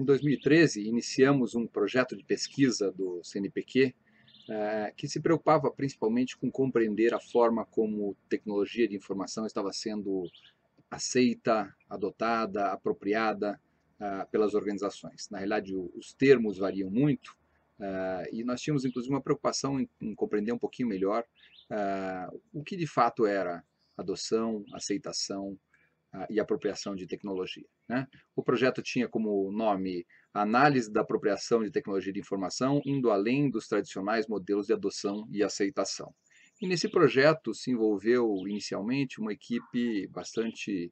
Em 2013, iniciamos um projeto de pesquisa do CNPq eh, que se preocupava principalmente com compreender a forma como tecnologia de informação estava sendo aceita, adotada, apropriada ah, pelas organizações. Na realidade, os termos variam muito ah, e nós tínhamos inclusive uma preocupação em, em compreender um pouquinho melhor ah, o que de fato era adoção, aceitação, ah, e apropriação de tecnologia. Né? O projeto tinha como nome Análise da apropriação de tecnologia de informação, indo além dos tradicionais modelos de adoção e aceitação. E nesse projeto se envolveu inicialmente uma equipe bastante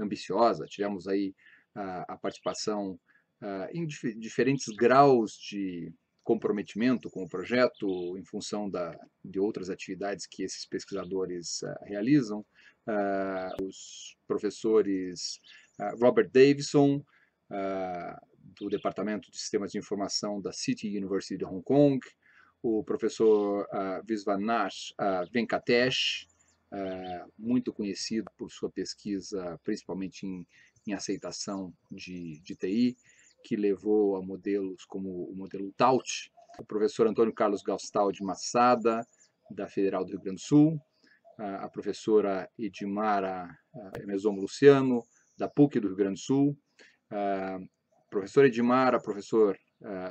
ambiciosa, tivemos aí a, ah, a participação a, ah, em dif diferentes graus de comprometimento com o projeto, em função da, de outras atividades que esses pesquisadores realizam ah, os professores ah, Robert Davidson, ah, do Departamento de Sistemas de Informação da City University de Hong Kong, o professor uh, Visvanash uh, Venkatesh, uh, muito conhecido por sua pesquisa, principalmente em, em aceitação de, de, TI, que levou a modelos como o modelo TAUT, o professor Antônio Carlos Gaustal de Massada, da Federal do Rio Grande do Sul, a professora Edmara Mesomo Luciano, da PUC do Rio Grande do Sul, a professora Edmara, professor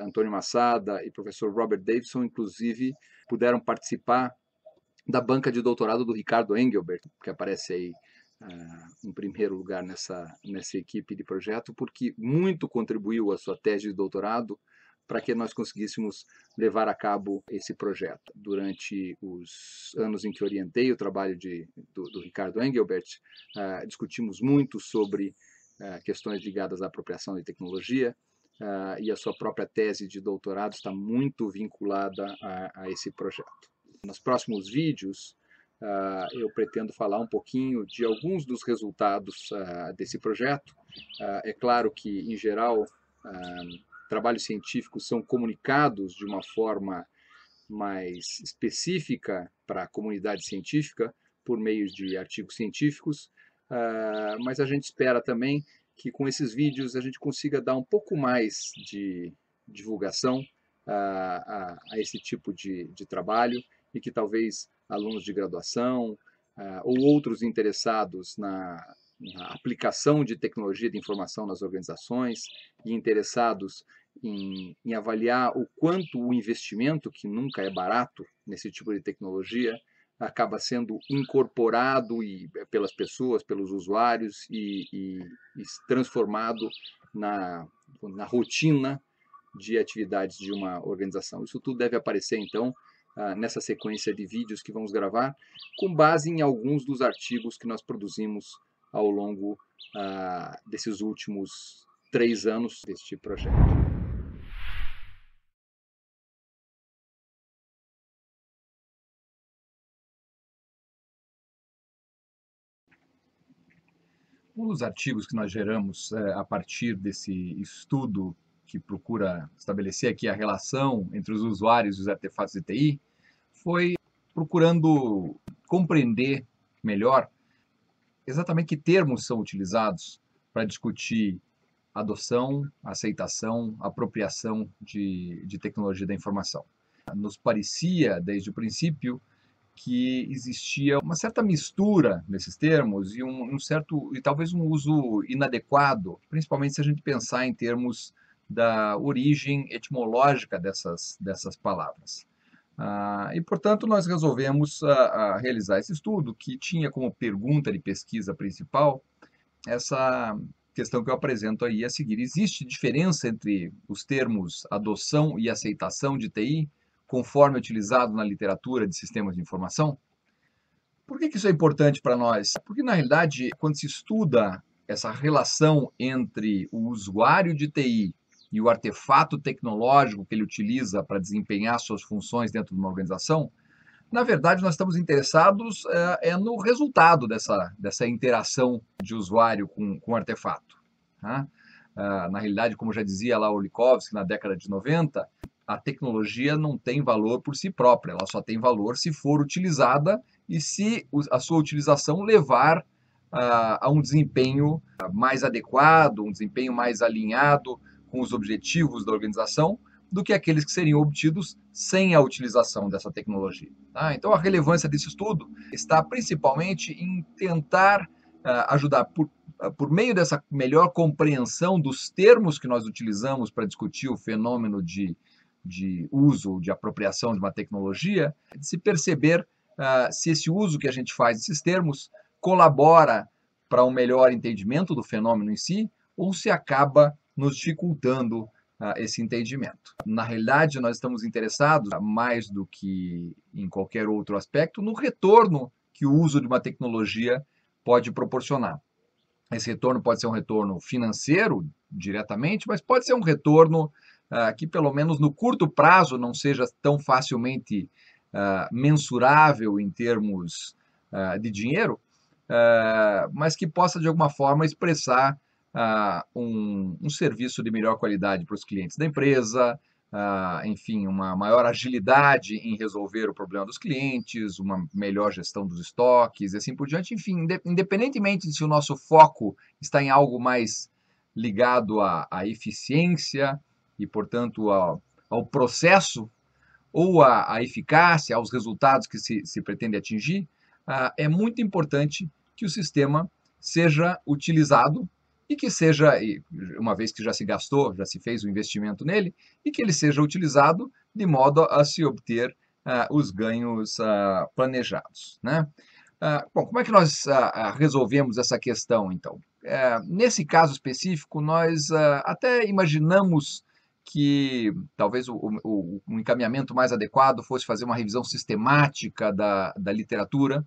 Antônio Massada e professor Robert Davidson, inclusive, puderam participar da banca de doutorado do Ricardo Engelbert, que aparece aí em primeiro lugar nessa, nessa equipe de projeto, porque muito contribuiu a sua tese de doutorado para que nós conseguíssemos levar a cabo esse projeto. Durante os anos em que orientei o trabalho de, do, do Ricardo Engelbert, uh, discutimos muito sobre uh, questões ligadas à apropriação de tecnologia, Uh, e a sua própria tese de doutorado está muito vinculada a, a esse projeto. Nos próximos vídeos, uh, eu pretendo falar um pouquinho de alguns dos resultados uh, desse projeto. é claro que, em geral, trabalhos científicos são comunicados de uma forma mais específica para a comunidade científica por meio de artigos científicos, uh, mas a gente espera também que com esses vídeos a gente consiga dar um pouco mais de divulgação a, ah, a, a esse tipo de, de, trabalho e que talvez alunos de graduação uh, ou outros interessados na, aplicação de tecnologia de informação nas organizações e interessados em, em, avaliar o quanto o investimento, que nunca é barato nesse tipo de tecnologia, acaba sendo incorporado e, eh, pelas pessoas, pelos usuários e, e, e transformado na, na rotina de atividades de uma organização. Isso tudo deve aparecer, então, ah, nessa sequência de vídeos que vamos gravar, com base em alguns dos artigos que nós produzimos ao longo ah, desses últimos três anos deste projeto. Um dos artigos que nós geramos é, a partir desse estudo que procura estabelecer aqui a relação entre os usuários e os artefatos de TI foi procurando compreender melhor exatamente que termos são utilizados para discutir adoção, aceitação, apropriação de, de tecnologia da informação. Nos parecia, desde o princípio, que existia uma certa mistura nesses termos e um, um, certo e talvez um uso inadequado, principalmente se a gente pensar em termos da origem etimológica dessas, dessas palavras. Ah, e, portanto, nós resolvemos ah, ah, realizar esse estudo, que tinha como pergunta de pesquisa principal essa questão que eu apresento aí a seguir. Existe diferença entre os termos adoção e aceitação de TI, conforme utilizado na literatura de sistemas de informação? Por que, que isso é importante para nós? Porque, na realidade, quando se estuda essa relação entre o usuário de TI e o artefato tecnológico que ele utiliza para desempenhar suas funções dentro de uma organização, na verdade, nós estamos interessados é, é no resultado dessa, dessa interação de usuário com, com artefato. Tá? Ah, na realidade, como já dizia lá Likovsky na década de 90, a tecnologia não tem valor por si própria, ela só tem valor se for utilizada e se a sua utilização levar ah, a um desempenho mais adequado, um desempenho mais alinhado com os objetivos da organização do que aqueles que seriam obtidos sem a utilização dessa tecnologia. Tá? Então, a relevância desse estudo está principalmente em tentar uh, ajudar, por, uh, por meio dessa melhor compreensão dos termos que nós utilizamos para discutir o fenômeno de, de uso, de apropriação de uma tecnologia, de se perceber uh, se esse uso que a gente faz desses termos colabora para um melhor entendimento do fenômeno em si ou se acaba nos dificultando ah, esse entendimento. Na realidade, nós estamos interessados, mais do que em qualquer outro aspecto, no retorno que o uso de uma tecnologia pode proporcionar. Esse retorno pode ser um retorno financeiro diretamente, mas pode ser um retorno ah, que, pelo menos no curto prazo, não seja tão facilmente ah, mensurável em termos ah, de dinheiro, ah, mas que possa, de alguma forma, expressar ah, um, um, serviço de melhor qualidade para os clientes da empresa, ah, enfim, uma maior agilidade em resolver o problema dos clientes, uma melhor gestão dos estoques e assim por diante. Enfim, independentemente de se o nosso foco está em algo mais ligado à, à eficiência e, portanto, ao, ao processo ou à, eficácia, aos resultados que se, se pretende atingir, ah, é muito importante que o sistema seja utilizado e que seja, uma vez que já se gastou, já se fez o investimento nele, e que ele seja utilizado de modo a se obter uh, os ganhos uh, planejados. Né? Uh, bom, como é que nós resolvemos essa questão, então? É, nesse caso específico, nós até imaginamos que talvez o, o, o, encaminhamento mais adequado fosse fazer uma revisão sistemática da, da literatura,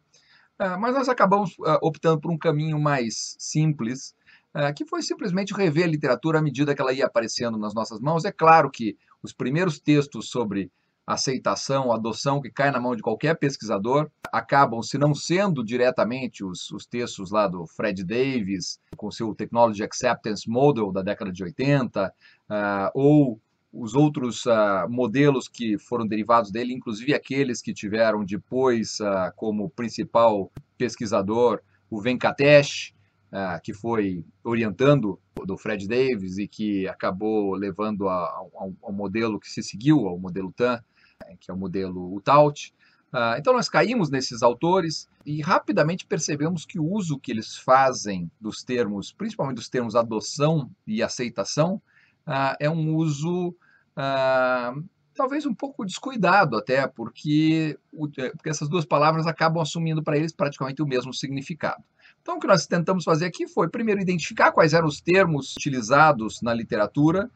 mas nós acabamos optando por um caminho mais simples, é, que foi simplesmente rever a literatura à medida que ela ia aparecendo nas nossas mãos. É claro que os primeiros textos sobre aceitação, adoção que cai na mão de qualquer pesquisador, acabam, se não sendo diretamente os, os textos lá do Fred Davis, com seu Technology Acceptance Model da década de 80, uh, é, ou os outros uh, modelos que foram derivados dele, inclusive aqueles que tiveram depois uh, como principal pesquisador o Venkatesh, né, que foi orientando do Fred Davis e que acabou levando a, a, ao modelo que se seguiu, ao modelo TAN, né, que é o modelo UTAUT. Ah, então nós caímos nesses autores e rapidamente percebemos que o uso que eles fazem dos termos, principalmente dos termos adoção e aceitação, ah, é um uso ah, talvez um pouco descuidado até, porque, é, porque essas duas palavras acabam assumindo para eles praticamente o mesmo significado. Então, o que nós tentamos fazer aqui foi, primeiro, identificar quais eram os termos utilizados na literatura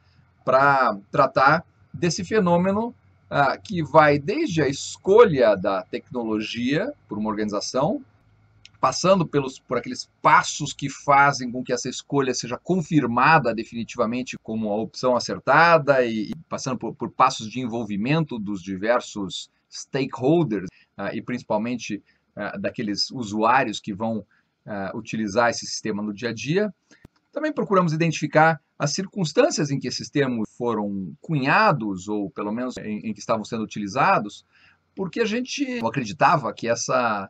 para tratar desse fenômeno ah, que vai desde a escolha da tecnologia por uma organização, passando pelos, por aqueles passos que fazem com que essa escolha seja confirmada definitivamente como a opção acertada e, e passando por, por, passos de envolvimento dos diversos stakeholders ah, e principalmente ah, daqueles usuários que vão uh, utilizar esse sistema no dia a dia. Também procuramos identificar as circunstâncias em que esses termos foram cunhados, ou pelo menos em, em que estavam sendo utilizados, porque a gente acreditava que essa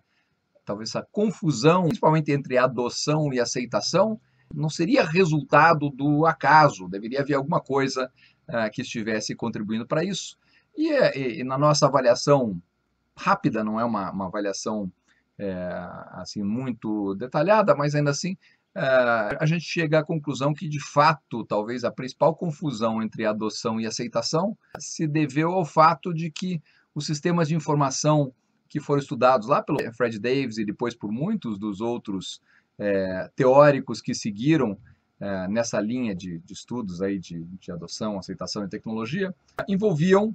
talvez essa confusão, principalmente entre adoção e aceitação, não seria resultado do acaso, deveria haver alguma coisa uh, que estivesse contribuindo para isso. E, e, e, na nossa avaliação rápida, não é uma, uma avaliação é, assim muito detalhada, mas ainda assim é, a gente chega à conclusão que, de fato, talvez a principal confusão entre adoção e aceitação se deveu ao fato de que os sistemas de informação que foram estudados lá pelo Fred Davis e depois por muitos dos outros é, teóricos que seguiram é, nessa linha de, de, estudos aí de, de adoção, aceitação e tecnologia, envolviam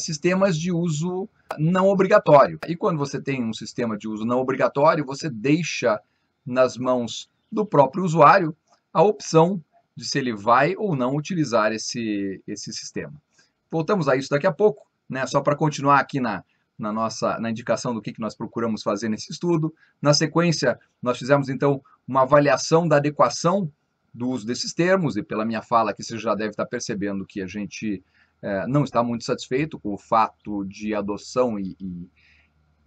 sistemas de uso não obrigatório. E quando você tem um sistema de uso não obrigatório, você deixa nas mãos do próprio usuário a opção de se ele vai ou não utilizar esse, esse sistema. Voltamos a isso daqui a pouco, né? só para continuar aqui na, na nossa na indicação do que, que nós procuramos fazer nesse estudo. Na sequência, nós fizemos então uma avaliação da adequação do uso desses termos, e pela minha fala que você já deve estar percebendo que a gente é, não está muito satisfeito com o fato de adoção e, e,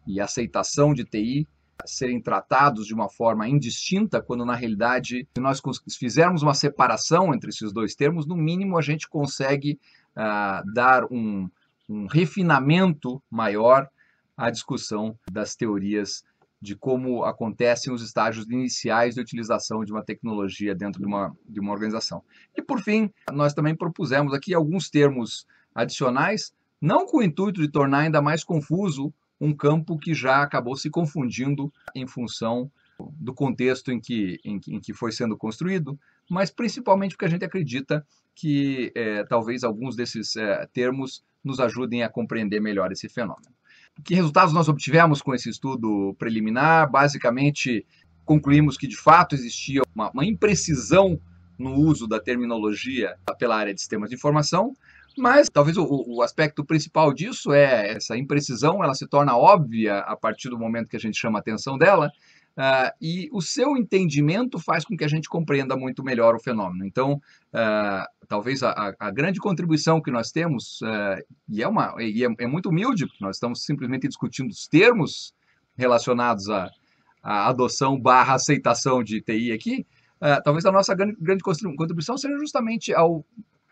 e aceitação de TI serem tratados de uma forma indistinta, quando na realidade, se nós fizermos uma separação entre esses dois termos, no mínimo a gente consegue uh, dar um, um refinamento maior à discussão das teorias de como acontecem os estágios iniciais de utilização de uma tecnologia dentro de uma, de uma organização. E, por fim, nós também propusemos aqui alguns termos adicionais, não com o intuito de tornar ainda mais confuso um campo que já acabou se confundindo em função do contexto em que, em, em que foi sendo construído, mas principalmente porque a gente acredita que é, talvez alguns desses é, termos nos ajudem a compreender melhor esse fenômeno. Que resultados nós obtivemos com esse estudo preliminar? Basicamente, concluímos que de fato existia uma, uma imprecisão no uso da terminologia pela área de sistemas de informação, mas talvez o, o, aspecto principal disso é essa imprecisão, ela se torna óbvia a partir do momento que a gente chama a atenção dela, Uh, e o seu entendimento faz com que a gente compreenda muito melhor o fenômeno. Então, uh, talvez a, a, grande contribuição que nós temos, uh, e, é, uma, e é, é, muito humilde, porque nós estamos simplesmente discutindo os termos relacionados à, à adoção barra aceitação de TI aqui, talvez a nossa grande, grande contribuição seja justamente ao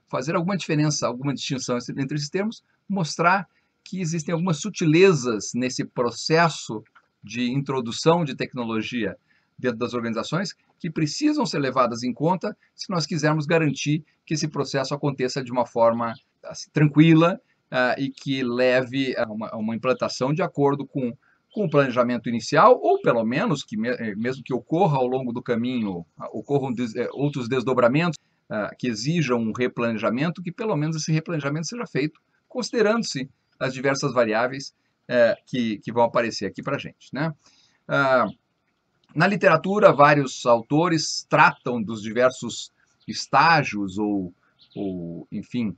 fazer alguma diferença, alguma distinção entre esses termos, mostrar que existem algumas sutilezas nesse processo de introdução de tecnologia dentro das organizações que precisam ser levadas em conta se nós quisermos garantir que esse processo aconteça de uma forma assim, tranquila uh, e que leve a uma, a uma, implantação de acordo com, com o planejamento inicial, ou pelo menos que, me, eh, mesmo que ocorra ao longo do caminho, uh, ocorram des, uh, outros desdobramentos ah, que exijam um replanejamento, que pelo menos esse replanejamento seja feito, considerando-se as diversas variáveis é, que, que vão aparecer aqui para gente. Né? Ah, na literatura, vários autores tratam dos diversos estágios ou, ou, enfim,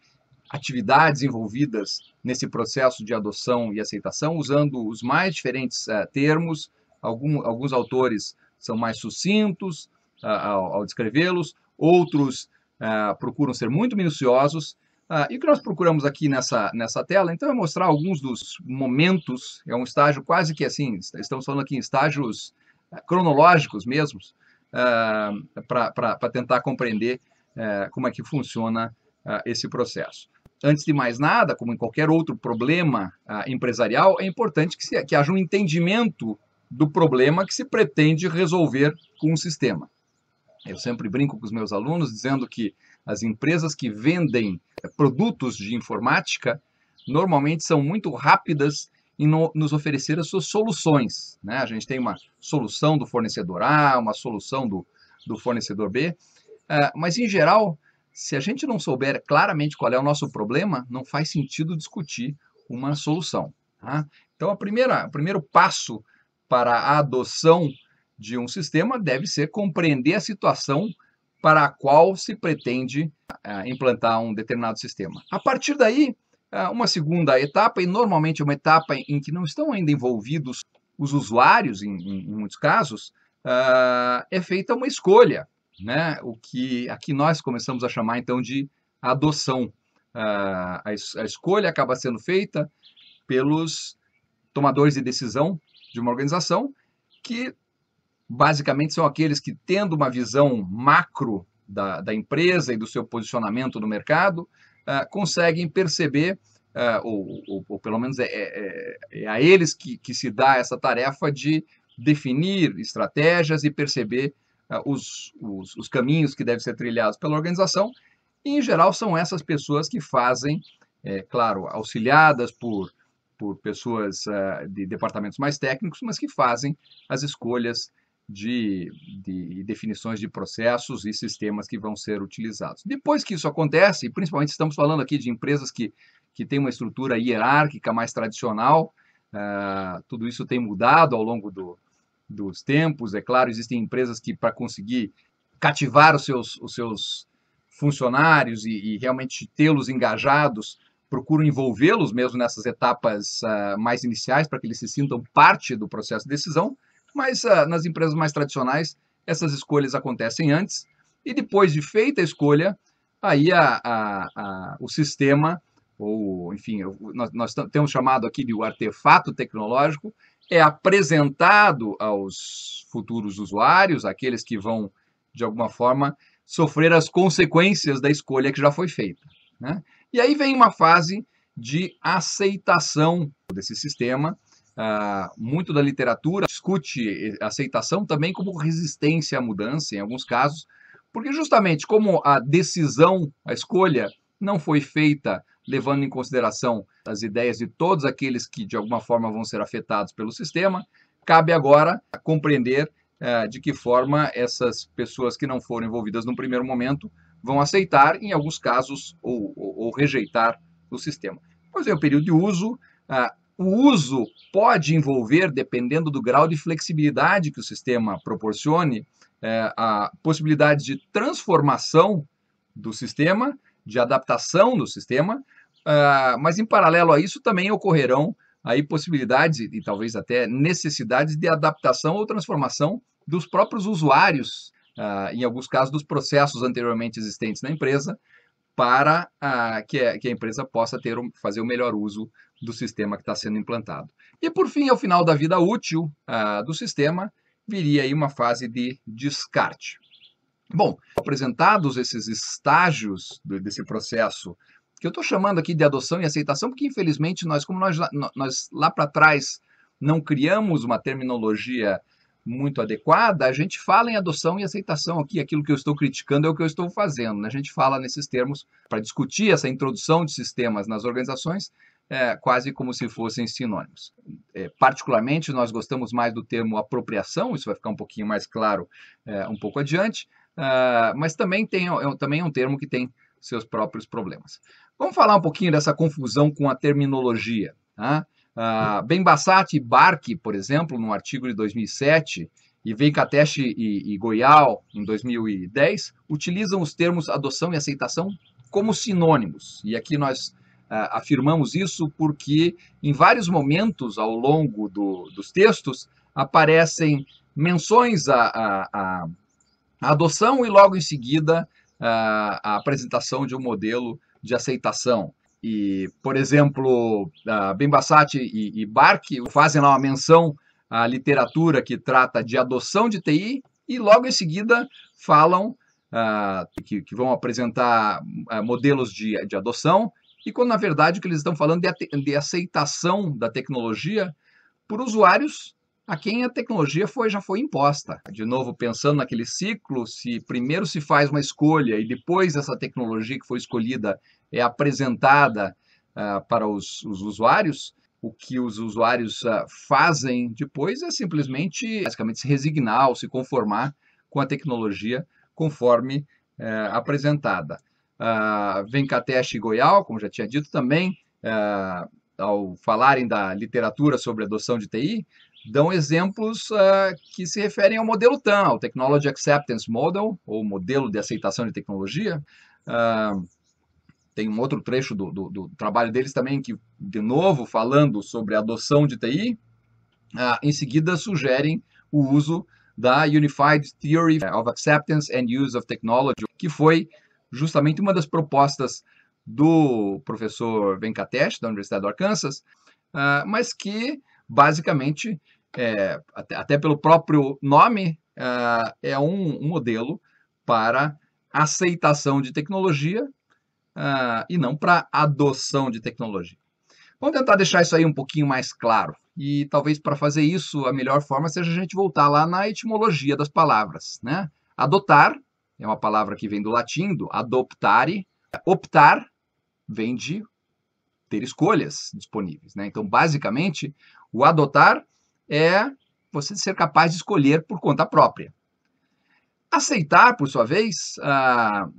atividades envolvidas nesse processo de adoção e aceitação, usando os mais diferentes uh, termos. Algum, alguns autores são mais sucintos uh, ao, ao descrevê-los, outros uh, procuram ser muito minuciosos ah, e o que nós procuramos aqui nessa, nessa tela, então, é mostrar alguns dos momentos, é um estágio quase que assim, estamos falando aqui em estágios ah, cronológicos mesmos, ah, para tentar compreender ah, como é que funciona ah, esse processo. Antes de mais nada, como em qualquer outro problema ah, empresarial, é importante que, se, que haja um entendimento do problema que se pretende resolver com o sistema. Eu sempre brinco com os meus alunos dizendo que as empresas que vendem eh, produtos de informática normalmente são muito rápidas em no, nos oferecer as suas soluções. Né? A gente tem uma solução do fornecedor A, uma solução do, do fornecedor B, uh, mas em geral, se a gente não souber claramente qual é o nosso problema, não faz sentido discutir uma solução. Tá? Então, a primeira, o primeiro passo para a adoção de um sistema deve ser compreender a situação para a qual se pretende eh, implantar um determinado sistema. A partir daí, eh, uma segunda etapa, e normalmente uma etapa em que não estão ainda envolvidos os usuários, em, em muitos casos, eh, é feita uma escolha, né? o que aqui nós começamos a chamar então de adoção. a, escolha acaba sendo feita pelos tomadores de decisão de uma organização que basicamente são aqueles que, tendo uma visão macro da, da empresa e do seu posicionamento no mercado, uh, conseguem perceber, uh, ou, ou, ou, pelo menos é, é, é, é a eles que, que, se dá essa tarefa de definir estratégias e perceber uh, os, os, os, caminhos que devem ser trilhados pela organização. E, em geral, são essas pessoas que fazem, é, claro, auxiliadas por por pessoas de departamentos mais técnicos, mas que fazem as escolhas de, de, definições de processos e sistemas que vão ser utilizados. Depois que isso acontece, principalmente estamos falando aqui de empresas que, que têm uma estrutura hierárquica mais tradicional, uh, tudo isso tem mudado ao longo do, dos tempos. É claro, existem empresas que, para conseguir cativar os seus, os seus funcionários e, e realmente tê-los engajados, procuram envolvê-los mesmo nessas etapas uh, mais iniciais para que eles se sintam parte do processo de decisão mas uh, nas empresas mais tradicionais essas escolhas acontecem antes e depois de feita a escolha, aí a, a, a, o sistema, ou enfim, nós, nós temos chamado aqui de o artefato tecnológico, é apresentado aos futuros usuários, aqueles que vão, de alguma forma, sofrer as consequências da escolha que já foi feita. Né? E aí vem uma fase de aceitação desse sistema, ah, muito da literatura discute aceitação também como resistência à mudança, em alguns casos, porque justamente como a decisão, a escolha, não foi feita levando em consideração as ideias de todos aqueles que de alguma forma vão ser afetados pelo sistema, cabe agora compreender ah, de que forma essas pessoas que não foram envolvidas no primeiro momento vão aceitar, em alguns casos, ou, ou, ou rejeitar o sistema. Pois é, o período de uso, ah, o uso pode envolver, dependendo do grau de flexibilidade que o sistema proporcione, é, a possibilidade de transformação do sistema, de adaptação do sistema, é, mas em paralelo a isso também ocorrerão aí possibilidades e talvez até necessidades de adaptação ou transformação dos próprios usuários, é, em alguns casos dos processos anteriormente existentes na empresa, para a, que, a, é, que, a, empresa possa ter, fazer o melhor uso do sistema que está sendo implantado. E por fim, ao final da vida útil ah, do sistema, viria aí uma fase de descarte. Bom, apresentados esses estágios do, desse processo, que eu estou chamando aqui de adoção e aceitação, porque infelizmente nós, como nós, nós lá para trás não criamos uma terminologia muito adequada, a gente fala em adoção e aceitação aqui. Aquilo que eu estou criticando é o que eu estou fazendo. Né? A gente fala nesses termos para discutir essa introdução de sistemas nas organizações, é, quase como se fossem sinônimos. É, particularmente, nós gostamos mais do termo apropriação, isso vai ficar um pouquinho mais claro é, um pouco adiante, é, mas também, tem, é também é um termo que tem seus próprios problemas. Vamos falar um pouquinho dessa confusão com a terminologia. Tá? Uh, ah, ben Bassat e Barque, por exemplo, num artigo de 2007, e Venkatesh e, e Goyal, em 2010, utilizam os termos adoção e aceitação como sinônimos. E aqui nós uh, afirmamos isso porque, em vários momentos ao longo do, dos textos, aparecem menções à, à, à, adoção e, logo em seguida, a ah, apresentação de um modelo de aceitação e, por exemplo, a Bembassati e, e Barque fazem lá uma menção à literatura que trata de adoção de TI e logo em seguida falam ah, que, que, vão apresentar ah, modelos de, de adoção e quando na verdade o que eles estão falando é de aceitação da tecnologia por usuários a quem a tecnologia foi, já foi imposta. De novo, pensando naquele ciclo, se primeiro se faz uma escolha e depois essa tecnologia que foi escolhida é apresentada uh, para os, os, usuários, o que os usuários uh, fazem depois é simplesmente, basicamente, se resignar ou se conformar com a tecnologia conforme uh, apresentada. Uh, Katesh e Goyal, como já tinha dito também, eh, ao falarem da literatura sobre adoção de TI, dão exemplos uh, que se referem ao modelo TAM, o Technology Acceptance Model, ou modelo de aceitação de tecnologia, uh, tem um outro trecho do, do, do trabalho deles também que, de novo, falando sobre a adoção de TI, ah, em seguida sugerem o uso da Unified Theory of Acceptance and Use of Technology, que foi justamente uma das propostas do professor Venkatesh, da Universidade do Arkansas, ah, mas que basicamente, é, até, até, pelo próprio nome, ah, é um, um modelo para aceitação de tecnologia uh, e não para adoção de tecnologia. Vamos tentar deixar isso aí um pouquinho mais claro. E talvez para fazer isso, a melhor forma seja a gente voltar lá na etimologia das palavras. Né? Adotar é uma palavra que vem do latim, do adoptare. Optar vem de ter escolhas disponíveis. Né? Então, basicamente, o adotar é você ser capaz de escolher por conta própria. Aceitar, por sua vez, uh,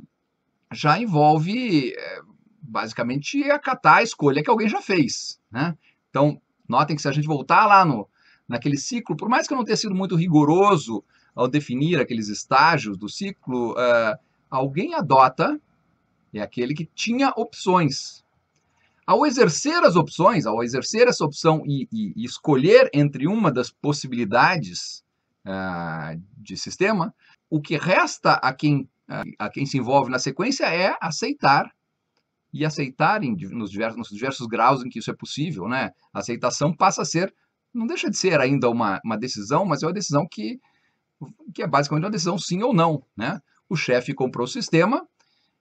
já envolve eh, basicamente acatar a escolha que alguém já fez. Né? Então, notem que se a gente voltar lá no, naquele ciclo, por mais que eu não tenha sido muito rigoroso ao definir aqueles estágios do ciclo, uh, alguém adota é aquele que tinha opções. Ao exercer as opções, ao exercer essa opção e, e, e escolher entre uma das possibilidades uh, de sistema, o que resta a quem ah, a quem se envolve na sequência é aceitar e aceitar em, nos, diversos, nos diversos graus em que isso é possível, né? A aceitação passa a ser, não deixa de ser ainda uma, uma decisão, mas é uma decisão que, que é basicamente uma decisão sim ou não, né? O chefe comprou o sistema,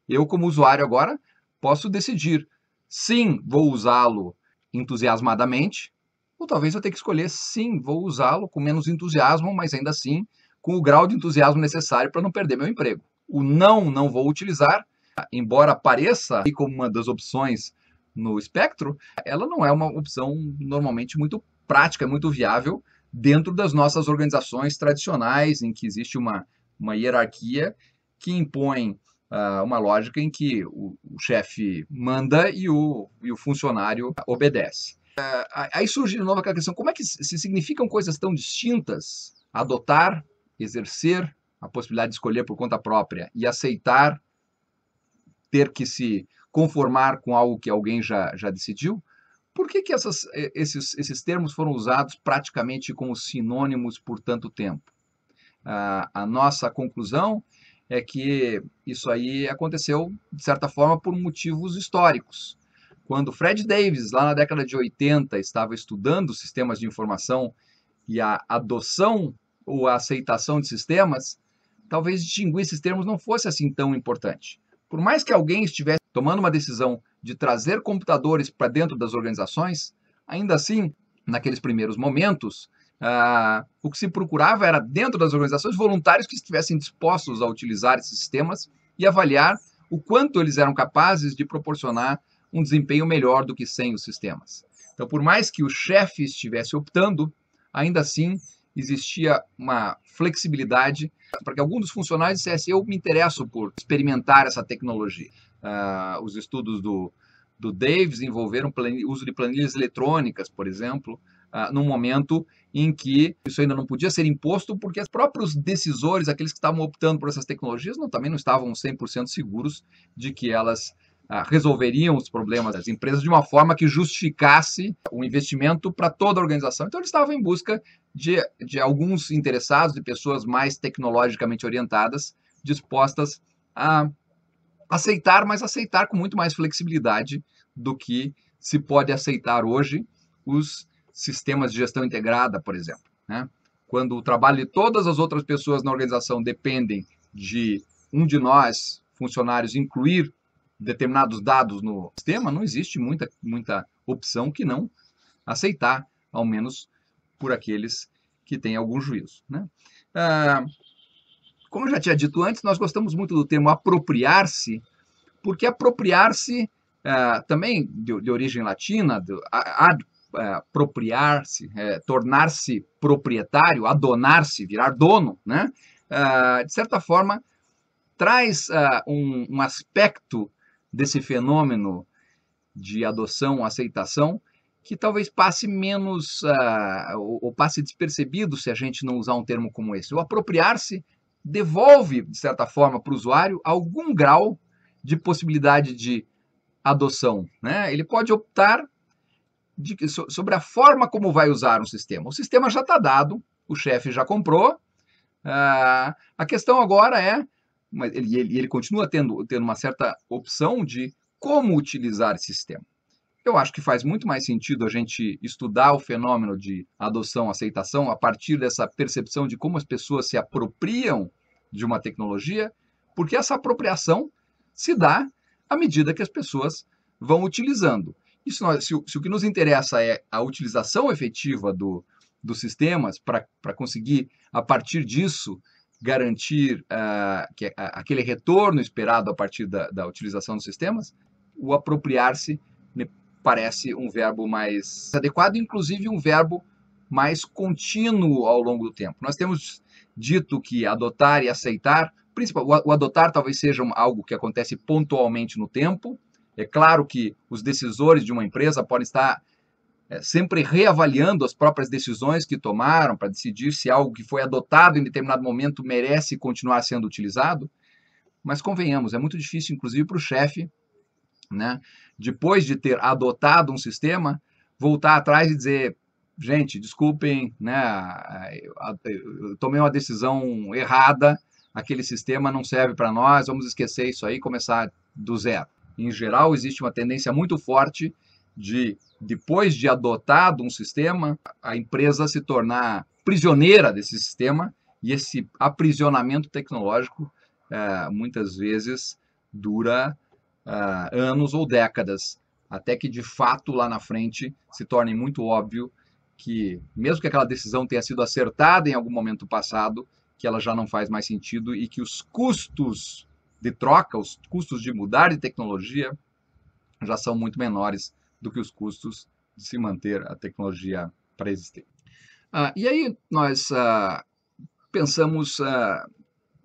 eu como usuário agora posso decidir, sim, vou usá-lo entusiasmadamente, ou talvez eu tenha que escolher, sim, vou usá-lo com menos entusiasmo, mas ainda assim com o grau de entusiasmo necessário para não perder meu emprego o não não vou utilizar, embora apareça como uma das opções no espectro, ela não é uma opção normalmente muito prática, muito viável dentro das nossas organizações tradicionais, em que existe uma, uma hierarquia que impõe uh, uma lógica em que o, o chefe manda e o, e o funcionário obedece. Uh, aí surge de novo aquela questão: como é que se significam coisas tão distintas? Adotar, exercer, a possibilidade de escolher por conta própria e aceitar ter que se conformar com algo que alguém já, já decidiu, por que, que essas, esses, esses termos foram usados praticamente como sinônimos por tanto tempo? Ah, a nossa conclusão é que isso aí aconteceu, de certa forma, por motivos históricos. Quando Fred Davis, lá na década de 80, estava estudando sistemas de informação e a adoção ou a aceitação de sistemas, talvez distinguir esses termos não fosse assim tão importante. Por mais que alguém estivesse tomando uma decisão de trazer computadores para dentro das organizações, ainda assim, naqueles primeiros momentos, ah, o que se procurava era, dentro das organizações, voluntários que estivessem dispostos a utilizar esses sistemas e avaliar o quanto eles eram capazes de proporcionar um desempenho melhor do que sem os sistemas. Então, por mais que o chefe estivesse optando, ainda assim existia uma flexibilidade para que algum dos funcionários dissessem: Eu me interesso por experimentar essa tecnologia. Uh, os estudos do, do Davis envolveram o uso de planilhas eletrônicas, por exemplo, uh, num momento em que isso ainda não podia ser imposto, porque os próprios decisores, aqueles que estavam optando por essas tecnologias, não, também não estavam 100% seguros de que elas ah, resolveriam os problemas das empresas de uma forma que justificasse o investimento para toda a organização. Então, ele estava em busca de, de alguns interessados, de pessoas mais tecnologicamente orientadas, dispostas a aceitar, mas aceitar com muito mais flexibilidade do que se pode aceitar hoje os sistemas de gestão integrada, por exemplo. Né? Quando o trabalho de todas as outras pessoas na organização dependem de um de nós, funcionários, incluir determinados dados no sistema, não existe muita, muita opção que não aceitar, ao menos por aqueles que têm algum juízo. Né? Ah, como eu já tinha dito antes, nós gostamos muito do termo apropriar-se, porque apropriar-se ah, também de, de, origem latina, do, ad, ah, apropriar-se, é, tornar-se proprietário, adonar-se, virar dono, né? Ah, de certa forma, traz ah, um, um, aspecto desse fenômeno de adoção, aceitação, que talvez passe menos uh, ou, ou passe despercebido se a gente não usar um termo como esse. O apropriar-se devolve, de certa forma, para o usuário algum grau de possibilidade de adoção. Né? Ele pode optar de, sobre a forma como vai usar um sistema. O sistema já está dado, o chefe já comprou. Uh, a questão agora é mas ele, ele, ele continua tendo, tendo uma certa opção de como utilizar esse sistema. Eu acho que faz muito mais sentido a gente estudar o fenômeno de adoção, aceitação, a partir dessa percepção de como as pessoas se apropriam de uma tecnologia, porque essa apropriação se dá à medida que as pessoas vão utilizando. isso se, nós, se, se o que nos interessa é a utilização efetiva do, dos sistemas para conseguir, a partir disso, garantir uh, que, aquele retorno esperado a partir da, da utilização dos sistemas, o apropriar-se me parece um verbo mais adequado, inclusive um verbo mais contínuo ao longo do tempo. Nós temos dito que adotar e aceitar, o adotar talvez seja algo que acontece pontualmente no tempo. É claro que os decisores de uma empresa podem estar é, sempre reavaliando as próprias decisões que tomaram para decidir se algo que foi adotado em determinado momento merece continuar sendo utilizado. Mas convenhamos, é muito difícil, inclusive, para o chefe, né, depois de ter adotado um sistema, voltar atrás e dizer: gente, desculpem, né, eu, eu, tomei uma decisão errada, aquele sistema não serve para nós, vamos esquecer isso aí e começar do zero. Em geral, existe uma tendência muito forte de depois de adotado um sistema, a empresa se tornar prisioneira desse sistema e esse aprisionamento tecnológico é, muitas vezes dura é, anos ou décadas, até que de fato lá na frente se torne muito óbvio que, mesmo que aquela decisão tenha sido acertada em algum momento passado, que ela já não faz mais sentido e que os custos de troca, os custos de mudar de tecnologia, já são muito menores do que os custos de se manter a tecnologia pré-existente. Ah, e aí nós ah, pensamos ah,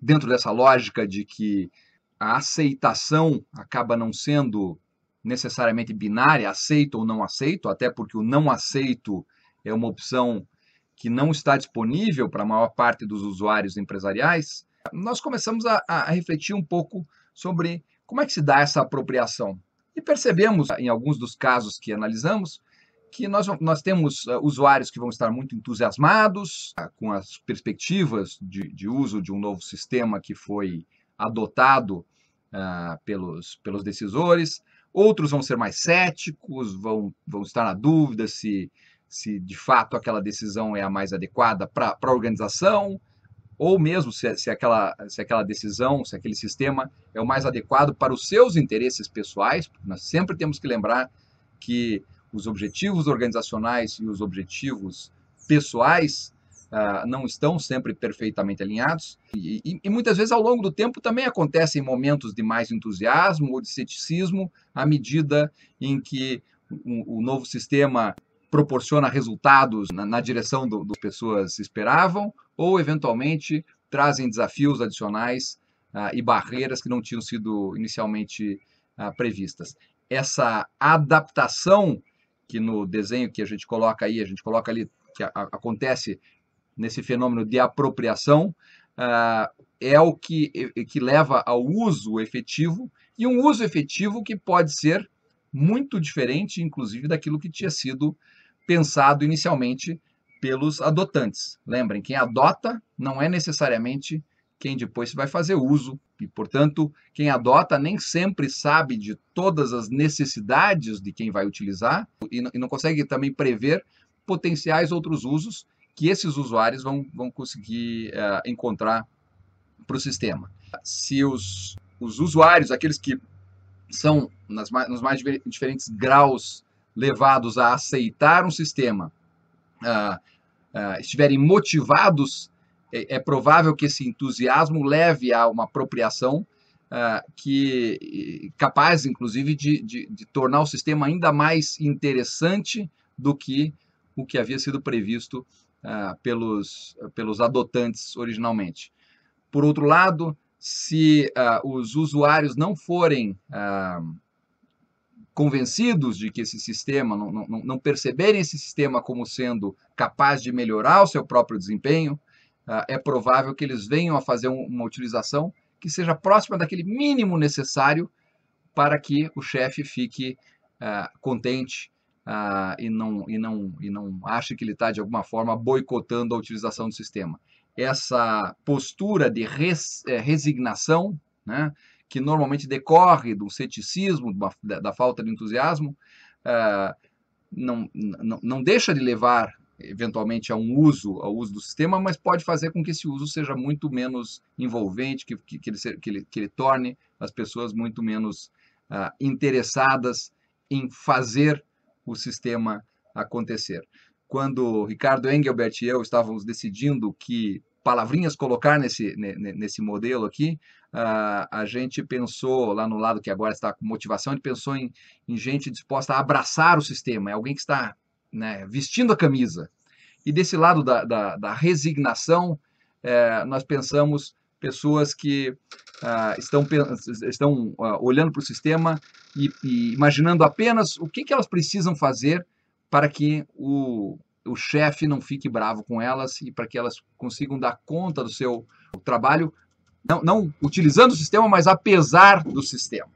dentro dessa lógica de que a aceitação acaba não sendo necessariamente binária, aceito ou não aceito, até porque o não aceito é uma opção que não está disponível para a maior parte dos usuários empresariais, nós começamos a, a refletir um pouco sobre como é que se dá essa apropriação. E percebemos, em alguns dos casos que analisamos, que nós, nós temos eh, usuários que vão estar muito entusiasmados ah, com as perspectivas de, de uso de um novo sistema que foi adotado uh, pelos, pelos decisores, outros vão ser mais céticos, vão, vão estar na dúvida se, se de fato aquela decisão é a mais adequada para a organização ou mesmo se, é, se, é aquela, se é aquela decisão, se aquele sistema é o mais adequado para os seus interesses pessoais, nós sempre temos que lembrar que os objetivos organizacionais e os objetivos pessoais uh, não estão sempre perfeitamente alinhados, e, e, e muitas vezes ao longo do tempo também acontecem momentos de mais entusiasmo ou de ceticismo à medida em que o, o novo sistema proporciona resultados na, na direção do, do que as pessoas esperavam, ou eventualmente trazem desafios adicionais ah, e barreiras que não tinham sido inicialmente ah, previstas. Essa adaptação que no desenho que a gente coloca aí, a gente coloca ali que a, a, acontece nesse fenômeno de apropriação, ah, é o que, que leva ao uso efetivo, e um uso efetivo que pode ser muito diferente, inclusive, daquilo que tinha sido pensado inicialmente pelos adotantes. Lembrem, quem adota não é necessariamente quem depois vai fazer uso. E, portanto, quem adota nem sempre sabe de todas as necessidades de quem vai utilizar e não, consegue também prever potenciais outros usos que esses usuários vão, vão conseguir é, encontrar para o sistema. Se os, os usuários, aqueles que são nas, nos mais diferentes graus levados a aceitar um sistema, ah, ah, estiverem motivados, é, é, provável que esse entusiasmo leve a uma apropriação ah, que capaz, inclusive, de, de, de, tornar o sistema ainda mais interessante do que o que havia sido previsto pelos, pelos adotantes originalmente. Por outro lado, se os usuários não forem convencidos de que esse sistema, não, não, não perceberem esse sistema como sendo capaz de melhorar o seu próprio desempenho, ah, é provável que eles venham a fazer uma utilização que seja próxima daquele mínimo necessário para que o chefe fique uh, contente uh, e, não, e, não, e não ache que ele está, de alguma forma, boicotando a utilização do sistema. Essa postura de res, eh, resignação, né, que normalmente decorre do ceticismo, da, da falta de entusiasmo, uh, não, não, não deixa de levar eventualmente a um uso, ao uso do sistema, mas pode fazer com que esse uso seja muito menos envolvente, que, que, que, ele, que, ele, que ele torne as pessoas muito menos uh, interessadas em fazer o sistema acontecer. Quando Ricardo Engelbert e eu estávamos decidindo que palavrinhas colocar nesse, nesse modelo aqui, Uh, a gente pensou lá no lado que agora está com motivação, a gente pensou em, em gente disposta a abraçar o sistema, é alguém que está né, vestindo a camisa. E desse lado da, da, da resignação, é, nós pensamos pessoas que uh, estão, estão uh, olhando para o sistema e, e, imaginando apenas o que, que elas precisam fazer para que o, o chefe não fique bravo com elas e para que elas consigam dar conta do seu trabalho não, não utilizando o sistema, mas apesar do sistema.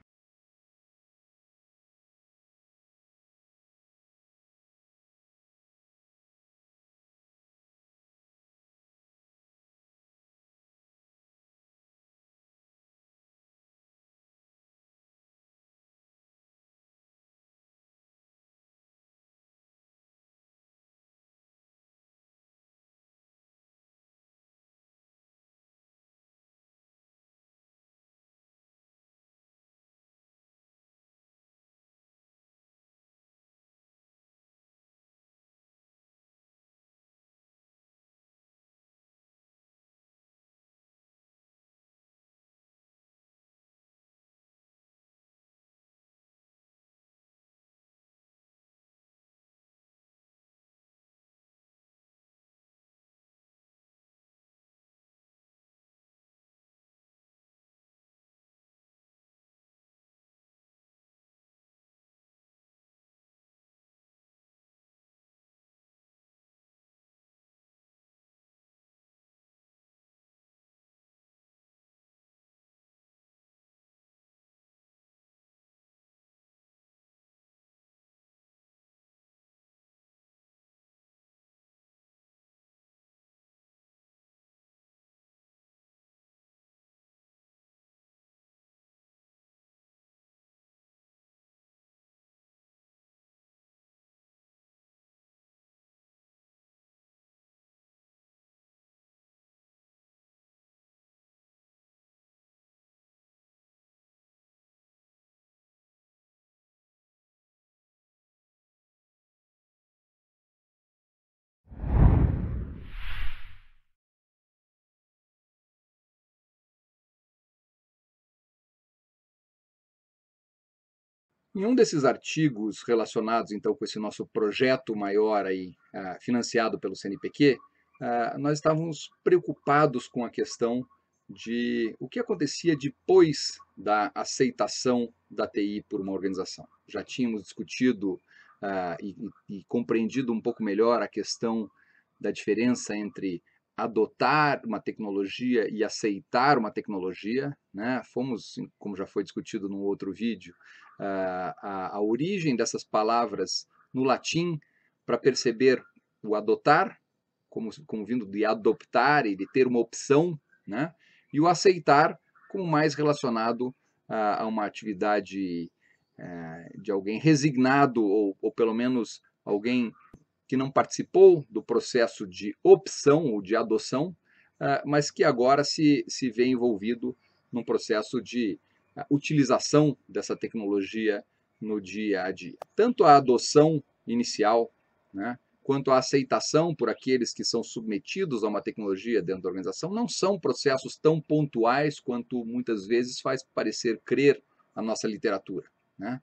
Em um desses artigos relacionados então com esse nosso projeto maior aí, ah, financiado pelo CNPq, ah, nós estávamos preocupados com a questão de o que acontecia depois da aceitação da TI por uma organização. Já tínhamos discutido ah, e, e compreendido um pouco melhor a questão da diferença entre adotar uma tecnologia e aceitar uma tecnologia, né? Fomos, como já foi discutido num outro vídeo, a, a, a origem dessas palavras no latim para perceber o adotar, como, como vindo de adoptar e de ter uma opção, né? E o aceitar como mais relacionado a, a uma atividade é, de alguém resignado ou, ou pelo menos alguém que não participou do processo de opção ou de adoção, ah, mas que agora se, se vê envolvido num processo de ah, utilização dessa tecnologia no dia a dia. Tanto a adoção inicial, né, quanto a aceitação por aqueles que são submetidos a uma tecnologia dentro da organização não são processos tão pontuais quanto muitas vezes faz parecer crer a nossa literatura. Né?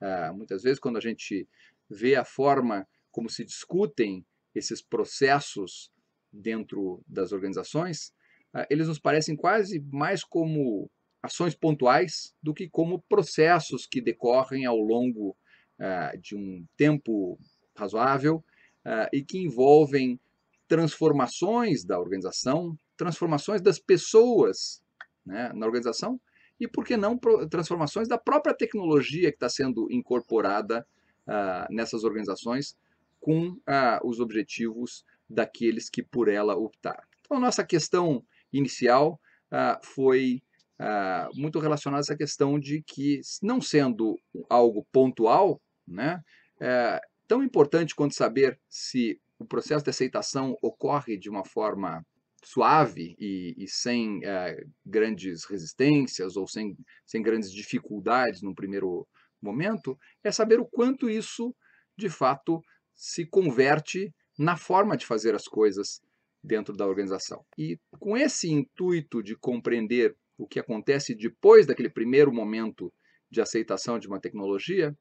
Ah, muitas vezes, quando a gente vê a forma como se discutem esses processos dentro das organizações, ah, eles nos parecem quase mais como ações pontuais do que como processos que decorrem ao longo ah, de um tempo razoável ah, e que envolvem transformações da organização, transformações das pessoas né, na organização e, por que não, transformações da própria tecnologia que está sendo incorporada uh, nessas organizações com ah, os objetivos daqueles que por ela optaram. Então, a nossa questão inicial ah, foi ah, muito relacionada a essa questão de que, não sendo algo pontual, né, é tão importante quanto saber se o processo de aceitação ocorre de uma forma suave e, e sem é, grandes resistências ou sem, sem grandes dificuldades no primeiro momento, é saber o quanto isso, de fato, se converte na forma de fazer as coisas dentro da organização. E com esse intuito de compreender o que acontece depois daquele primeiro momento de aceitação de uma tecnologia,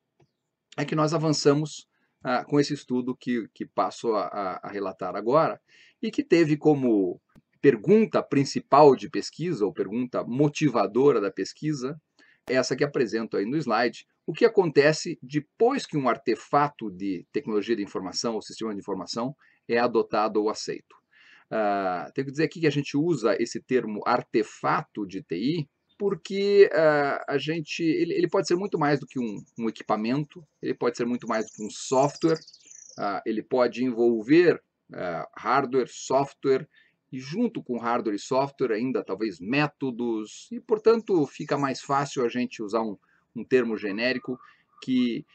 é que nós avançamos ah, com esse estudo que, que passo a, a, a relatar agora e que teve como pergunta principal de pesquisa, ou pergunta motivadora da pesquisa, essa que apresento aí no slide, o que acontece depois que um artefato de tecnologia de informação ou sistema de informação é adotado ou aceito. Uh, tenho que dizer aqui que a gente usa esse termo artefato de TI porque uh, a gente ele, ele, pode ser muito mais do que um, um, equipamento, ele pode ser muito mais do que um software, uh, ele pode envolver hardware, software e junto com hardware e software ainda talvez métodos e portanto fica mais fácil a gente usar um um termo genérico que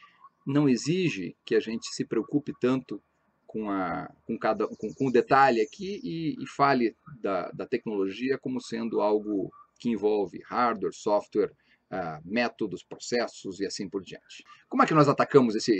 não exige que a gente se preocupe tanto com, a, com, cada, com, com o detalhe aqui e, e fale da, da tecnologia como sendo algo que envolve hardware, software, uh, métodos, processos e assim por diante. Como é que nós atacamos esse,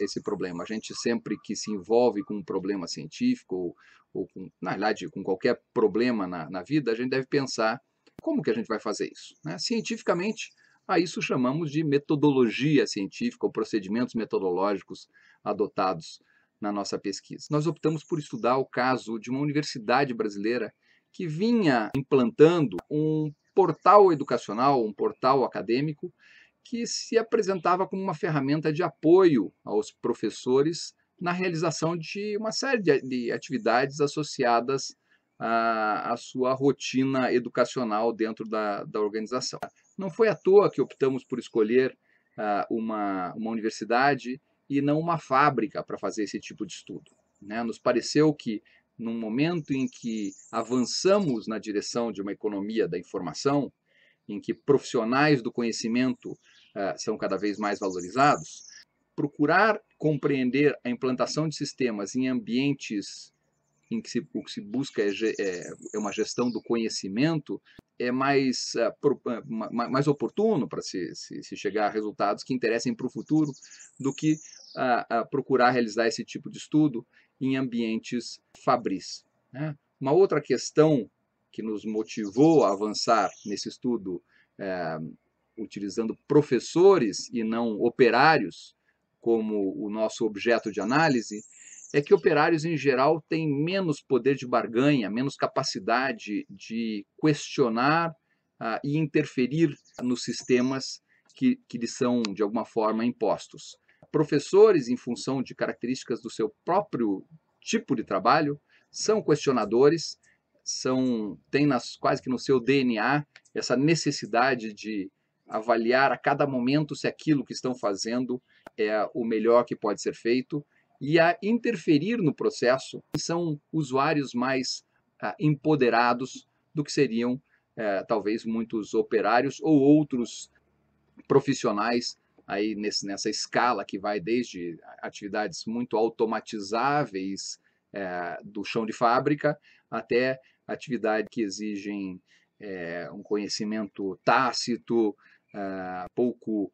esse problema? A gente sempre que se envolve com um problema científico ou, ou com, na verdade, com qualquer problema na, na vida, a gente deve pensar como que a gente vai fazer isso. Né? Cientificamente, a isso chamamos de metodologia científica ou procedimentos metodológicos adotados na nossa pesquisa. Nós optamos por estudar o caso de uma universidade brasileira que vinha implantando um portal educacional, um portal acadêmico, que se apresentava como uma ferramenta de apoio aos professores na realização de uma série de atividades associadas à, sua rotina educacional dentro da, da organização. Não foi à toa que optamos por escolher uh, uma, uma universidade e não uma fábrica para fazer esse tipo de estudo. Né? Nos pareceu que, num momento em que avançamos na direção de uma economia da informação, em que profissionais do conhecimento uh, são cada vez mais valorizados, procurar compreender a implantação de sistemas em ambientes em que se, o que se busca é, é, é uma gestão do conhecimento é mais, uh, pro, uh, mais oportuno para se, se, se, chegar a resultados que interessem para o futuro do que uh, procurar realizar esse tipo de estudo em ambientes fabris. Né? Uma outra questão que nos motivou a avançar nesse estudo, eh, utilizando professores e não operários como o nosso objeto de análise, é que operários em geral têm menos poder de barganha, menos capacidade de questionar ah, e interferir nos sistemas que, que lhes são, de alguma forma, impostos. Professores, em função de características do seu próprio tipo de trabalho, são questionadores, são têm nas, quase que no seu DNA essa necessidade de avaliar a cada momento se aquilo que estão fazendo é o melhor que pode ser feito e a interferir no processo, são usuários mais ah, empoderados do que seriam eh, talvez muitos operários ou outros profissionais aí nesse, nessa escala que vai desde atividades muito automatizáveis eh, do chão de fábrica até atividades que exigem eh, um conhecimento tácito, ah, pouco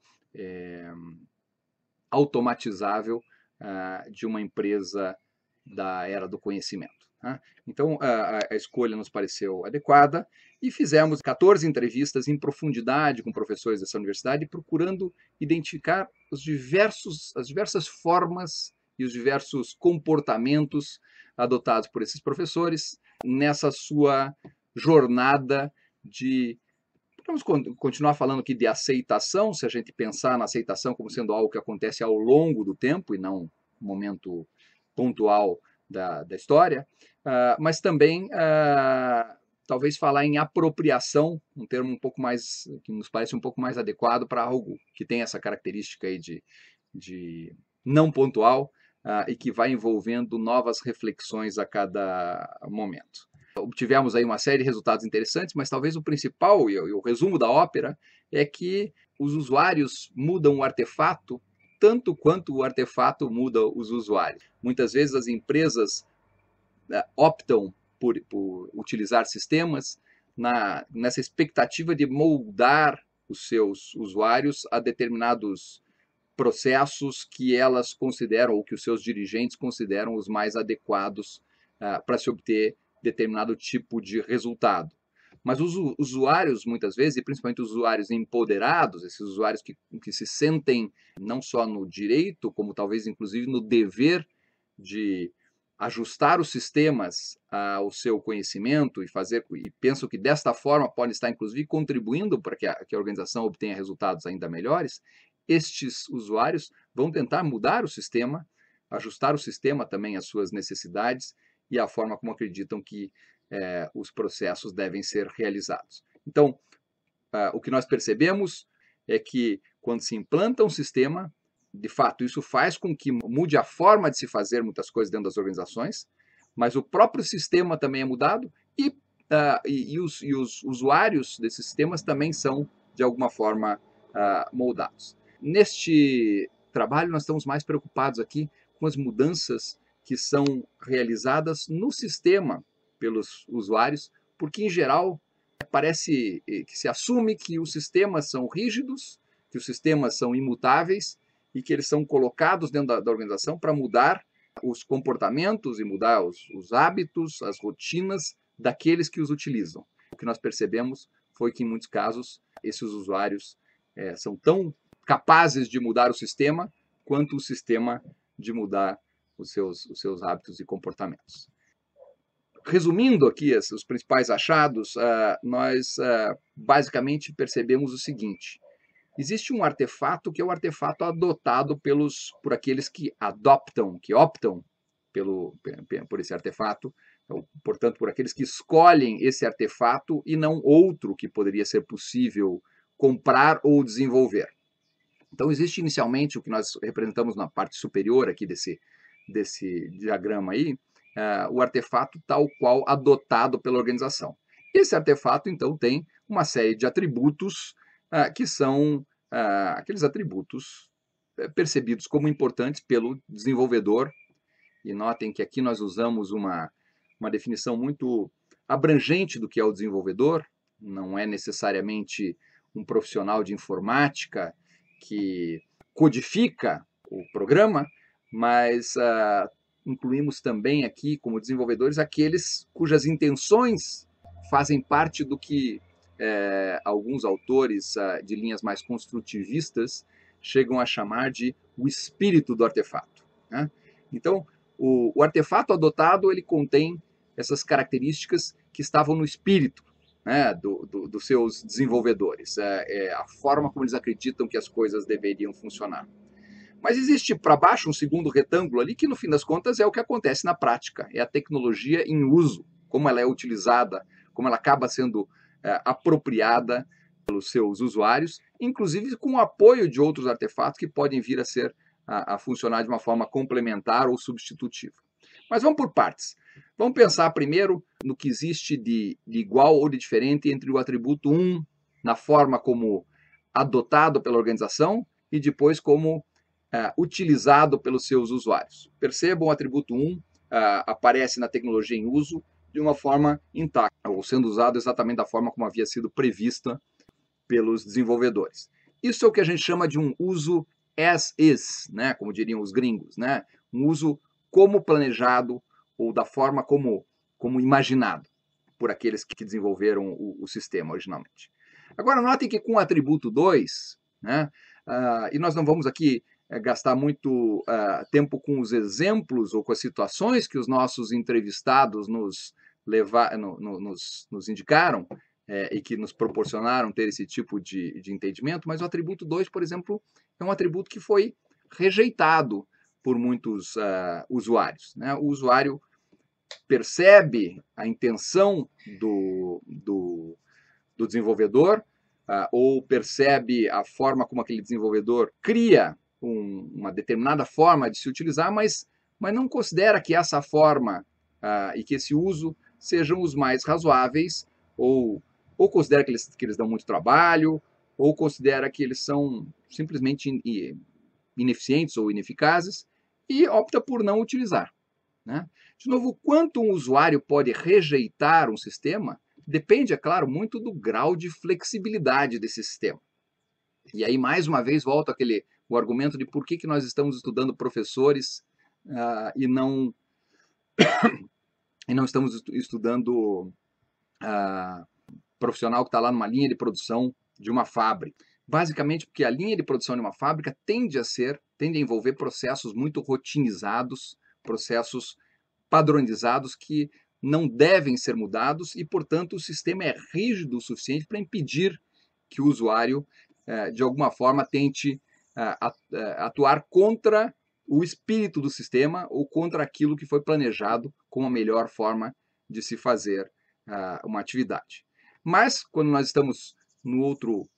automatizável ah, de uma empresa da era do conhecimento. Tá? Então, a, a, escolha nos pareceu adequada e fizemos 14 entrevistas em profundidade com professores dessa universidade, procurando identificar os diversos, as diversas formas e os diversos comportamentos adotados por esses professores nessa sua jornada de Vamos continuar falando aqui de aceitação, se a gente pensar na aceitação como sendo algo que acontece ao longo do tempo e não um momento pontual da, da história, uh, mas também uh, talvez falar em apropriação, um termo um pouco mais, que nos parece um pouco mais adequado para algo que tem essa característica aí de, de não pontual uh, e que vai envolvendo novas reflexões a cada momento. Obtivemos aí uma série de resultados interessantes, mas talvez o principal e o resumo da ópera é que os usuários mudam o artefato tanto quanto o artefato muda os usuários. Muitas vezes as empresas eh, optam por, por utilizar sistemas na, nessa expectativa de moldar os seus usuários a determinados processos que elas consideram ou que os seus dirigentes consideram os mais adequados uh, para se obter determinado tipo de resultado. Mas os usuários, muitas vezes, e principalmente os usuários empoderados, esses usuários que, que se sentem não só no direito, como talvez inclusive no dever de ajustar os sistemas ao seu conhecimento e fazer e penso que desta forma podem estar inclusive contribuindo para que a, que a organização obtenha resultados ainda melhores. Estes usuários vão tentar mudar o sistema, ajustar o sistema também às suas necessidades e a forma como acreditam que é, os processos devem ser realizados. Então, o que nós percebemos é que quando se implanta um sistema, de fato, isso faz com que mude a forma de se fazer muitas coisas dentro das organizações, mas o próprio sistema também é mudado e, e, e, os, e os, usuários desses sistemas também são, de alguma forma, moldados. Neste trabalho, nós estamos mais preocupados aqui com as mudanças que são realizadas no sistema pelos usuários, porque em geral parece eh, que se assume que os sistemas são rígidos, que os sistemas são imutáveis e que eles são colocados dentro da, da organização para mudar os comportamentos e mudar os, os hábitos, as rotinas daqueles que os utilizam. O que nós percebemos foi que, em muitos casos, esses usuários é, são tão capazes de mudar o sistema quanto o sistema de mudar os seus, os seus hábitos e comportamentos. Resumindo aqui os principais achados, ah, nós ah, basicamente percebemos o seguinte: existe um artefato que é o um artefato adotado pelos, por aqueles que adoptam, que optam pelo, por esse artefato, então, portanto, por aqueles que escolhem esse artefato e não outro que poderia ser possível comprar ou desenvolver. Então, existe inicialmente o que nós representamos na parte superior aqui desse, desse diagrama aí, é, o artefato tal qual adotado pela organização. Esse artefato, então, tem uma série de atributos é, que são é, aqueles atributos percebidos como importantes pelo desenvolvedor. E notem que aqui nós usamos uma, uma definição muito abrangente do que é o desenvolvedor, não é necessariamente um profissional de informática que codifica o programa, mas uh, incluímos também aqui, como desenvolvedores, aqueles cujas intenções fazem parte do que é, alguns autores uh, de linhas mais construtivistas chegam a chamar de o espírito do artefato. Né? Então, o, o, artefato adotado ele contém essas características que estavam no espírito né, do, do, dos seus desenvolvedores, é, é, a forma como eles acreditam que as coisas deveriam funcionar. Mas existe para baixo um segundo retângulo ali, que no fim das contas é o que acontece na prática, é a tecnologia em uso, como ela é utilizada, como ela acaba sendo é, apropriada pelos seus usuários, inclusive com o apoio de outros artefatos que podem vir a ser a, a funcionar de uma forma complementar ou substitutiva. Mas vamos por partes. Vamos pensar primeiro no que existe de, de igual ou de diferente entre o atributo 1 na forma como adotado pela organização e depois como uh, utilizado pelos seus usuários. Percebam, o atributo 1 uh, é, aparece na tecnologia em uso de uma forma intacta, ou sendo usado exatamente da forma como havia sido prevista pelos desenvolvedores. Isso é o que a gente chama de um uso as is, né? como diriam os gringos, né? um uso como planejado ou da forma como, como imaginado por aqueles que desenvolveram o, o sistema originalmente. Agora, notem que com o atributo 2, né, uh, e nós não vamos aqui é, gastar muito uh, tempo com os exemplos ou com as situações que os nossos entrevistados nos, levar, no, no, nos, nos, indicaram é, e que nos proporcionaram ter esse tipo de, de entendimento, mas o atributo 2, por exemplo, é um atributo que foi rejeitado por muitos uh, usuários. Né? O usuário percebe a intenção do, do, do desenvolvedor uh, ou percebe a forma como aquele desenvolvedor cria um, uma determinada forma de se utilizar, mas, mas não considera que essa forma uh, e que esse uso sejam os mais razoáveis, ou, ou considera que eles, que eles dão muito trabalho, ou considera que eles são simplesmente in, ineficientes ou ineficazes, e opta por não utilizar. Né? De novo, quanto um usuário pode rejeitar um sistema depende, é claro, muito do grau de flexibilidade desse sistema. E aí, mais uma vez, volto àquele, o argumento de por que, que nós estamos estudando professores uh, e não e não estamos estudando uh, profissional que está lá numa linha de produção de uma fábrica. Basicamente porque a linha de produção de uma fábrica tende a ser, tende a envolver processos muito rotinizados, processos padronizados que não devem ser mudados e, portanto, o sistema é rígido o suficiente para impedir que o usuário, eh, de alguma forma, tente é, é, atuar contra o espírito do sistema ou contra aquilo que foi planejado como a melhor forma de se fazer é, uma atividade. Mas, quando nós estamos no outro,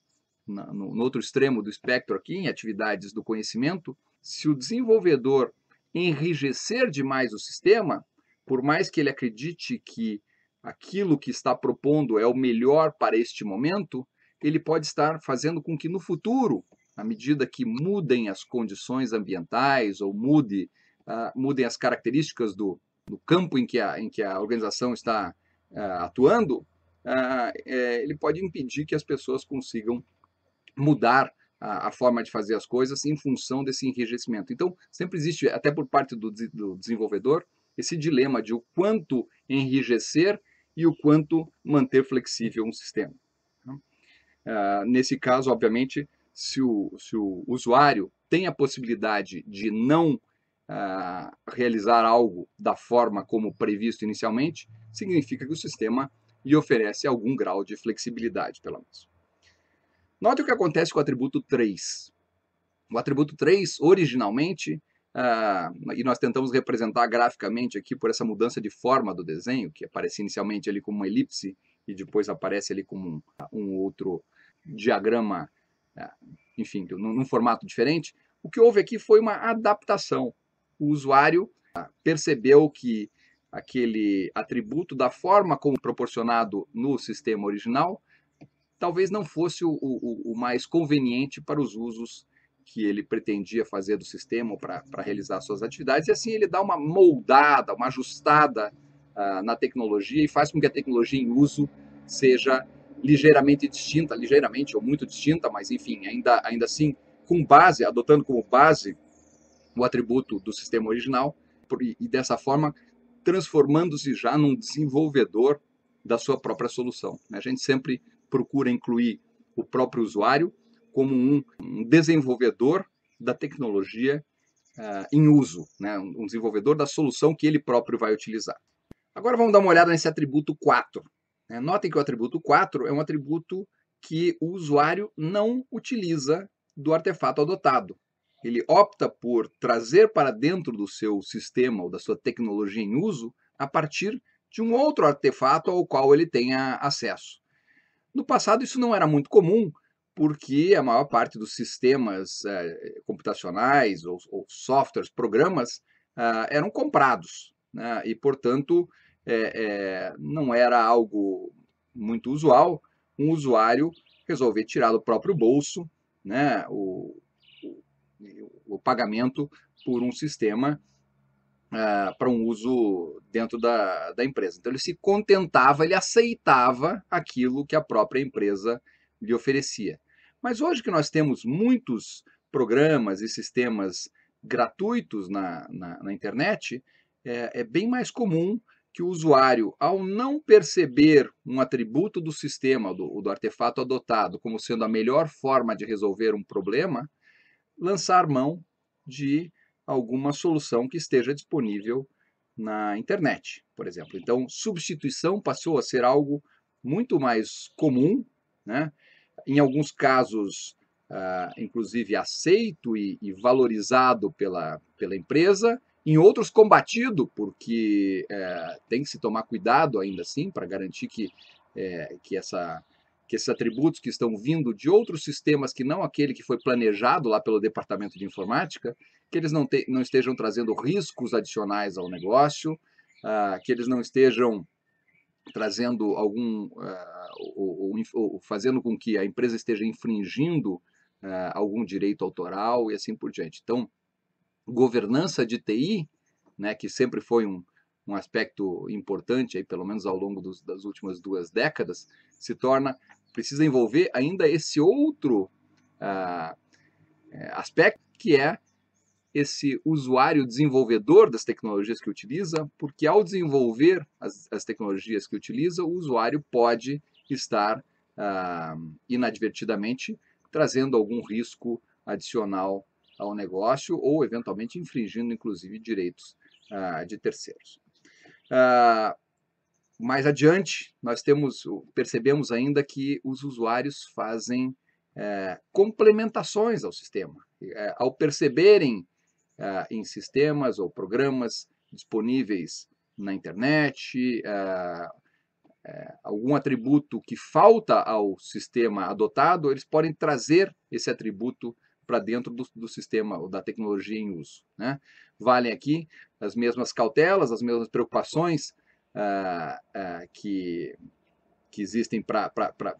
no, outro extremo do espectro aqui, em atividades do conhecimento, se o desenvolvedor enrijecer demais o sistema, por mais que ele acredite que aquilo que está propondo é o melhor para este momento, ele pode estar fazendo com que no futuro à medida que mudem as condições ambientais ou mude, uh, mudem as características do, do campo em que a, em que a organização está uh, atuando, uh, é, ele pode impedir que as pessoas consigam mudar a, a, forma de fazer as coisas em função desse enrijecimento. Então, sempre existe, até por parte do, do desenvolvedor, esse dilema de o quanto enrijecer e o quanto manter flexível um sistema. Uh, nesse caso, obviamente, se o, se o usuário tem a possibilidade de não uh, realizar algo da forma como previsto inicialmente, significa que o sistema lhe oferece algum grau de flexibilidade, pelo menos. Note o que acontece com o atributo 3. O atributo 3, originalmente, uh, e nós tentamos representar graficamente aqui por essa mudança de forma do desenho, que aparecia inicialmente ali como uma elipse e depois aparece ali como um, um outro diagrama né, enfim, num, formato diferente, o que houve aqui foi uma adaptação. O usuário ah, percebeu que aquele atributo, da forma como proporcionado no sistema original, talvez não fosse o, o, o mais conveniente para os usos que ele pretendia fazer do sistema para realizar suas atividades, e assim ele dá uma moldada, uma ajustada uh, na tecnologia e faz com que a tecnologia em uso seja ligeiramente distinta, ligeiramente ou muito distinta, mas enfim, ainda, ainda assim, com base, adotando como base o atributo do sistema original e, e dessa forma transformando-se já num desenvolvedor da sua própria solução. A gente sempre procura incluir o próprio usuário como um, um desenvolvedor da tecnologia uh, em uso, né? um desenvolvedor da solução que ele próprio vai utilizar. Agora vamos dar uma olhada nesse atributo 4, né? Notem que o atributo 4 é um atributo que o usuário não utiliza do artefato adotado. Ele opta por trazer para dentro do seu sistema ou da sua tecnologia em uso a partir de um outro artefato ao qual ele tenha acesso. No passado, isso não era muito comum, porque a maior parte dos sistemas eh, computacionais ou, ou, softwares, programas, ah, eram comprados. Né? E, portanto, é, é, não era algo muito usual um usuário resolver tirar do próprio bolso né, o, o, o pagamento por um sistema uh, para um uso dentro da, da empresa. Então ele se contentava, ele aceitava aquilo que a própria empresa lhe oferecia. Mas hoje que nós temos muitos programas e sistemas gratuitos na, na, na internet, é, é bem mais comum que o usuário, ao não perceber um atributo do sistema, do, do artefato adotado, como sendo a melhor forma de resolver um problema, lançar mão de alguma solução que esteja disponível na internet, por exemplo. Então, substituição passou a ser algo muito mais comum, né? em alguns casos, uh, inclusive aceito e, e, valorizado pela, pela empresa, em outros combatido, porque é, tem que se tomar cuidado ainda assim para garantir que, é, que, essa, que esses atributos que estão vindo de outros sistemas que não aquele que foi planejado lá pelo departamento de informática, que eles não, te, não estejam trazendo riscos adicionais ao negócio, ah, que eles não estejam trazendo algum ah, ou, ou, ou, fazendo com que a empresa esteja infringindo ah, algum direito autoral e assim por diante. Então, governança de TI, né, que sempre foi um, um aspecto importante, aí, pelo menos ao longo dos, das últimas duas décadas, se torna, precisa envolver ainda esse outro ah, eh, aspecto, que é esse usuário desenvolvedor das tecnologias que utiliza, porque ao desenvolver as, as tecnologias que utiliza, o usuário pode estar ah, inadvertidamente trazendo algum risco adicional ao negócio ou, eventualmente, infringindo, inclusive, direitos ah, de terceiros. Ah, mais adiante, nós temos, percebemos ainda que os usuários fazem é, complementações ao sistema. É, ao perceberem é, em sistemas ou programas disponíveis na internet algum atributo que falta ao sistema adotado, eles podem trazer esse atributo para dentro do, do sistema ou da tecnologia em uso. Né? Valem aqui as mesmas cautelas, as mesmas preocupações ah, ah, que, que existem para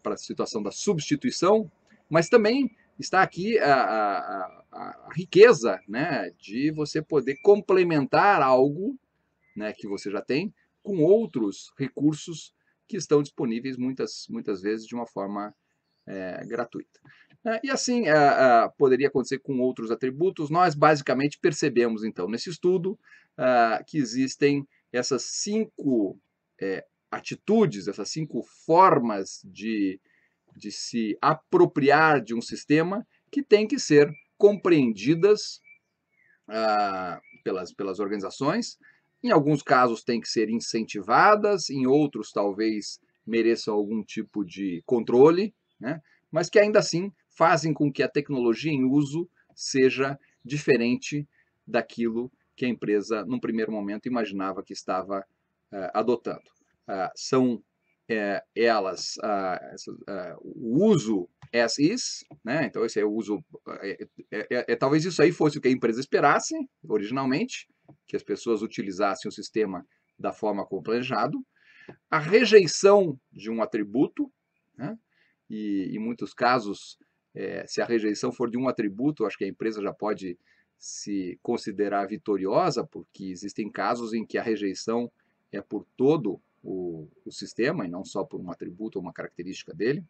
a situação da substituição, mas também está aqui a, a, a, a riqueza né, de você poder complementar algo né, que você já tem com outros recursos que estão disponíveis muitas, muitas vezes de uma forma é, gratuita. É, e assim é, é, poderia acontecer com outros atributos. Nós basicamente percebemos, então, nesse estudo, que existem essas cinco atitudes, essas cinco formas de, de se apropriar de um sistema que tem que ser compreendidas pelas, pelas organizações. Em alguns casos, têm que ser incentivadas, em outros, talvez mereçam algum tipo de controle, né? mas que ainda assim fazem com que a tecnologia em uso seja diferente daquilo que a empresa, num primeiro momento, imaginava que estava uh, adotando. Uh, são é, elas uh, o uso as is, né? então esse é o uso. É, é, é, talvez isso aí fosse o que a empresa esperasse originalmente, que as pessoas utilizassem o sistema da forma como planejado. A rejeição de um atributo, né? e em muitos casos é, se a rejeição for de um atributo, acho que a empresa já pode se considerar vitoriosa, porque existem casos em que a rejeição é por todo o, o sistema e não só por um atributo ou uma característica dele.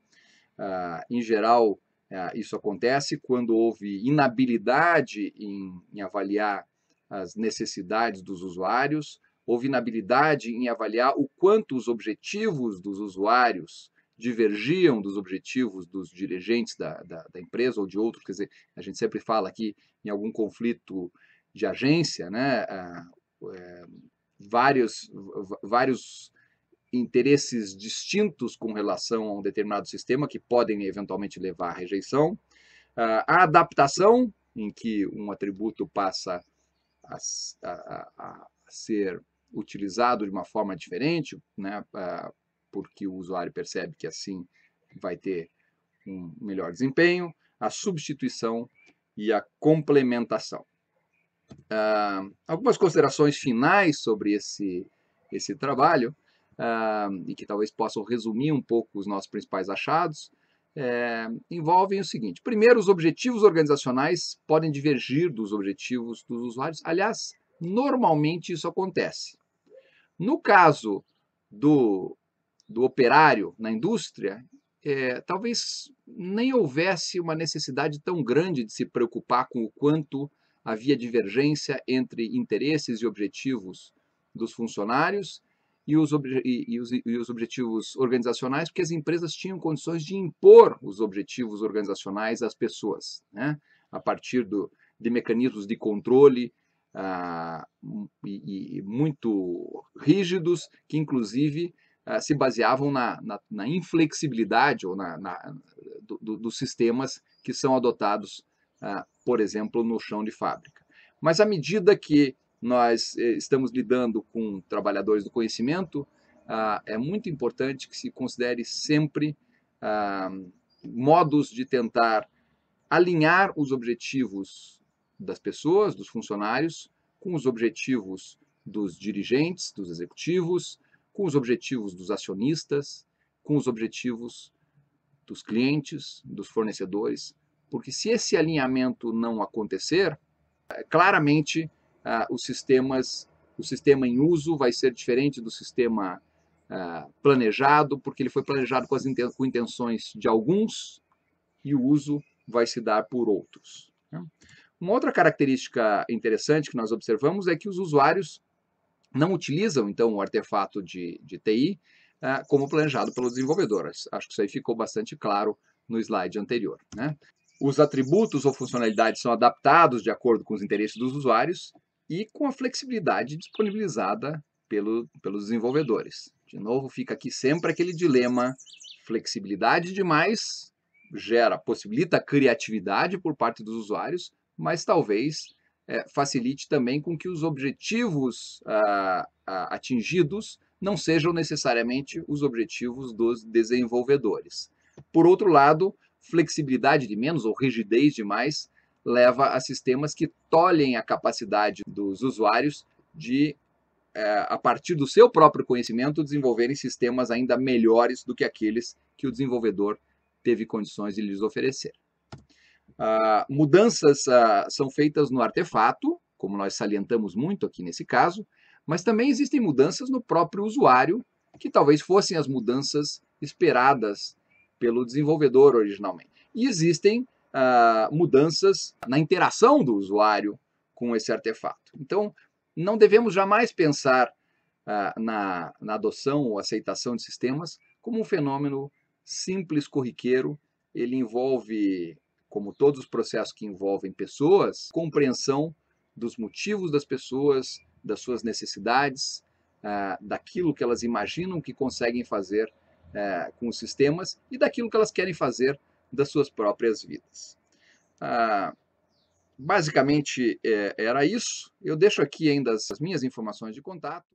Ah, em geral, ah, isso acontece quando houve inabilidade em, em avaliar as necessidades dos usuários, houve inabilidade em avaliar o quanto os objetivos dos usuários divergiam dos objetivos dos dirigentes da, da, da, empresa ou de outros. Quer dizer, a gente sempre fala aqui em algum conflito de agência, né? Ah, é, vários, vários interesses distintos com relação a um determinado sistema que podem eventualmente levar à rejeição. Ah, a adaptação, em que um atributo passa a, a, a ser utilizado de uma forma diferente, né? Ah, porque o usuário percebe que assim vai ter um melhor desempenho, a substituição e a complementação. Uh, algumas considerações finais sobre esse, esse trabalho uh, e que talvez possam resumir um pouco os nossos principais achados é, envolvem o seguinte: primeiro, os objetivos organizacionais podem divergir dos objetivos dos usuários. Aliás, normalmente isso acontece. No caso do do operário na indústria, é, talvez nem houvesse uma necessidade tão grande de se preocupar com o quanto havia divergência entre interesses e objetivos dos funcionários e os, e, e, os, e os, objetivos organizacionais, porque as empresas tinham condições de impor os objetivos organizacionais às pessoas, né? a partir do, de mecanismos de controle ah, e, e, muito rígidos, que inclusive ah, se baseavam na, na, na inflexibilidade ou na, na do, do, dos sistemas que são adotados, ah, por exemplo, no chão de fábrica. Mas à medida que nós eh, estamos lidando com trabalhadores do conhecimento, ah, é muito importante que se considere sempre modos de tentar alinhar os objetivos das pessoas, dos funcionários, com os objetivos dos dirigentes, dos executivos, com os objetivos dos acionistas, com os objetivos dos clientes, dos fornecedores, porque se esse alinhamento não acontecer, é, claramente ah, os sistemas, o sistema em uso vai ser diferente do sistema ah, planejado, porque ele foi planejado com as com intenções de alguns e o uso vai se dar por outros. Né? Uma outra característica interessante que nós observamos é que os usuários não utilizam, então, o artefato de, de TI uh, ah, como planejado pelos desenvolvedores. Acho que isso aí ficou bastante claro no slide anterior. Né? Os atributos ou funcionalidades são adaptados de acordo com os interesses dos usuários e com a flexibilidade disponibilizada pelo, pelos desenvolvedores. De novo, fica aqui sempre aquele dilema: flexibilidade demais gera, possibilita criatividade por parte dos usuários, mas talvez é, facilite também com que os objetivos ah, ah, atingidos não sejam necessariamente os objetivos dos desenvolvedores. Por outro lado, flexibilidade de menos ou rigidez demais leva a sistemas que tolhem a capacidade dos usuários de, é, a partir do seu próprio conhecimento, desenvolverem sistemas ainda melhores do que aqueles que o desenvolvedor teve condições de lhes oferecer. Ah, mudanças uh, são feitas no artefato, como nós salientamos muito aqui nesse caso, mas também existem mudanças no próprio usuário, que talvez fossem as mudanças esperadas pelo desenvolvedor originalmente. E existem uh, mudanças na interação do usuário com esse artefato. Então, não devemos jamais pensar na, na adoção ou aceitação de sistemas como um fenômeno simples, corriqueiro. Ele envolve como todos os processos que envolvem pessoas, compreensão dos motivos das pessoas, das suas necessidades, ah, daquilo que elas imaginam que conseguem fazer eh, com os sistemas e daquilo que elas querem fazer das suas próprias vidas. Ah, basicamente eh, era isso. Eu deixo aqui ainda as minhas informações de contato.